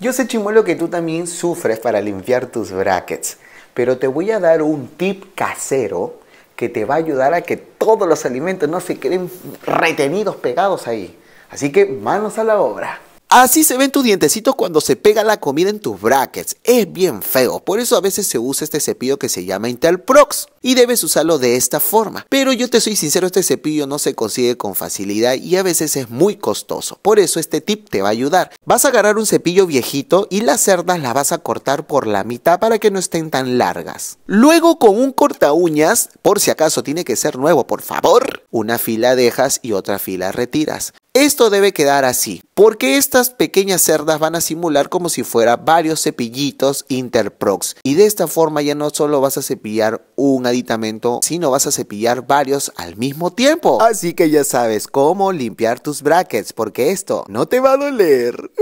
Yo sé, Chimuelo, que tú también sufres para limpiar tus brackets, pero te voy a dar un tip casero que te va a ayudar a que todos los alimentos no se queden retenidos, pegados ahí. Así que manos a la obra. Así se ven tus dientecitos cuando se pega la comida en tus brackets. Es bien feo. Por eso a veces se usa este cepillo que se llama Intel Prox Y debes usarlo de esta forma. Pero yo te soy sincero, este cepillo no se consigue con facilidad y a veces es muy costoso. Por eso este tip te va a ayudar. Vas a agarrar un cepillo viejito y las cerdas las vas a cortar por la mitad para que no estén tan largas. Luego con un corta uñas, por si acaso tiene que ser nuevo, por favor. Una fila dejas y otra fila retiras. Esto debe quedar así, porque estas pequeñas cerdas van a simular como si fuera varios cepillitos Interprox y de esta forma ya no solo vas a cepillar un aditamento, sino vas a cepillar varios al mismo tiempo. Así que ya sabes cómo limpiar tus brackets, porque esto no te va a doler.